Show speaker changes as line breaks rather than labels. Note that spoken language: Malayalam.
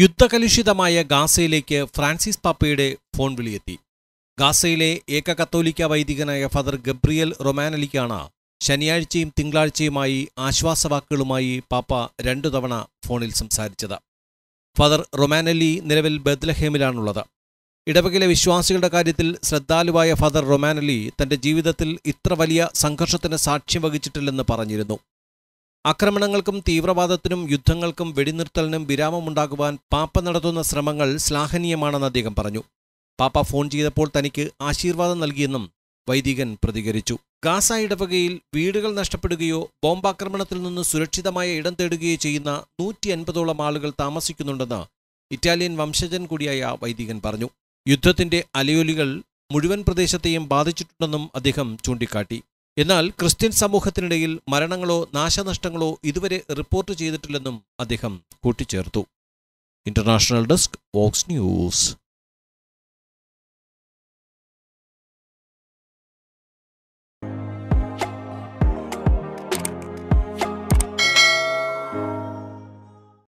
യുദ്ധകലുഷിതമായ ഗാസയിലേക്ക് ഫ്രാൻസിസ് പാപ്പയുടെ ഫോൺ വിളിയെത്തി ഗാസയിലെ ഏക കത്തോലിക്ക വൈദികനായ ഫാദർ ഗബ്രിയൽ റൊമാനലിക്കാണ് ശനിയാഴ്ചയും തിങ്കളാഴ്ചയുമായി ആശ്വാസവാക്കുകളുമായി പാപ്പ രണ്ടു തവണ ഫോണിൽ സംസാരിച്ചത് ഫാദർ റൊമാനലി നിലവിൽ ബദ്ലഹേമിലാണുള്ളത് ഇടവകയിലെ വിശ്വാസികളുടെ കാര്യത്തിൽ ശ്രദ്ധാലുവായ ഫാദർ റൊമാനലി തന്റെ ജീവിതത്തിൽ ഇത്ര വലിയ സംഘർഷത്തിന് സാക്ഷ്യം വഹിച്ചിട്ടില്ലെന്ന് പറഞ്ഞിരുന്നു ആക്രമണങ്ങൾക്കും തീവ്രവാദത്തിനും യുദ്ധങ്ങൾക്കും വെടിനിർത്തലിനും വിരാമമുണ്ടാകുവാൻ പാപ്പ നടത്തുന്ന ശ്രമങ്ങൾ ശ്ലാഘനീയമാണെന്ന് അദ്ദേഹം പറഞ്ഞു പാപ്പ ഫോൺ ചെയ്തപ്പോൾ തനിക്ക് ആശീർവാദം നൽകിയെന്നും വൈദികൻ പ്രതികരിച്ചു ഗാസ ഇടവകയിൽ വീടുകൾ നഷ്ടപ്പെടുകയോ ബോംബാക്രമണത്തിൽ നിന്ന് സുരക്ഷിതമായ ഇടം തേടുകയോ ചെയ്യുന്ന നൂറ്റി അൻപതോളം ആളുകൾ താമസിക്കുന്നുണ്ടെന്ന് ഇറ്റാലിയൻ വംശജൻ കൂടിയായ വൈദികൻ പറഞ്ഞു യുദ്ധത്തിന്റെ അലയൊലികൾ മുഴുവൻ പ്രദേശത്തെയും ബാധിച്ചിട്ടുണ്ടെന്നും അദ്ദേഹം ചൂണ്ടിക്കാട്ടി എന്നാൽ ക്രിസ്ത്യൻ സമൂഹത്തിനിടയിൽ മരണങ്ങളോ നാശനഷ്ടങ്ങളോ ഇതുവരെ റിപ്പോർട്ട് ചെയ്തിട്ടില്ലെന്നും അദ്ദേഹം കൂട്ടിച്ചേർത്തു
ഇന്റർനാഷണൽ ഡെസ്ക് വോക്സ് ന്യൂസ്